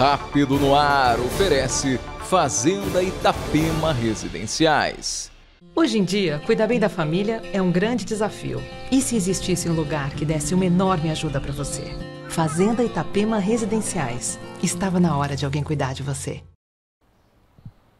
Rápido no Ar oferece Fazenda Itapema Residenciais. Hoje em dia, cuidar bem da família é um grande desafio. E se existisse um lugar que desse uma enorme ajuda para você? Fazenda Itapema Residenciais. Estava na hora de alguém cuidar de você.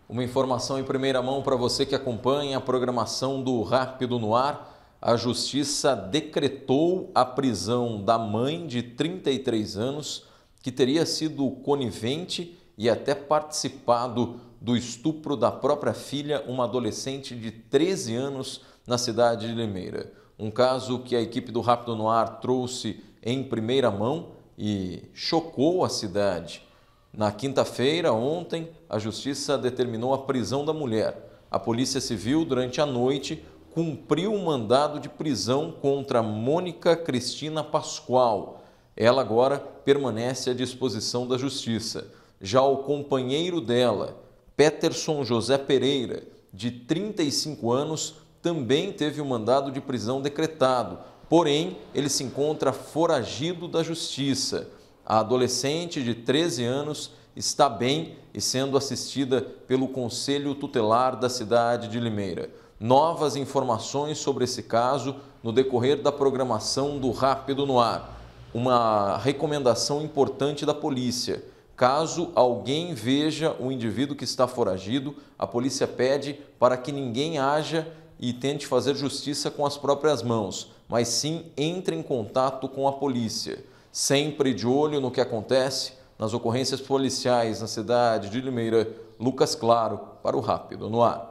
Uma informação em primeira mão para você que acompanha a programação do Rápido no Ar. A justiça decretou a prisão da mãe de 33 anos que teria sido conivente e até participado do estupro da própria filha, uma adolescente de 13 anos, na cidade de Limeira. Um caso que a equipe do Rápido no Ar trouxe em primeira mão e chocou a cidade. Na quinta-feira, ontem, a justiça determinou a prisão da mulher. A Polícia Civil, durante a noite, cumpriu o um mandado de prisão contra Mônica Cristina Pascoal, ela agora permanece à disposição da justiça. Já o companheiro dela, Peterson José Pereira, de 35 anos, também teve o um mandado de prisão decretado, porém ele se encontra foragido da justiça. A adolescente de 13 anos está bem e sendo assistida pelo Conselho Tutelar da cidade de Limeira. Novas informações sobre esse caso no decorrer da programação do Rápido no Ar uma recomendação importante da polícia. Caso alguém veja o indivíduo que está foragido, a polícia pede para que ninguém haja e tente fazer justiça com as próprias mãos, mas sim entre em contato com a polícia. Sempre de olho no que acontece nas ocorrências policiais na cidade de Limeira, Lucas Claro, para o Rápido no Ar.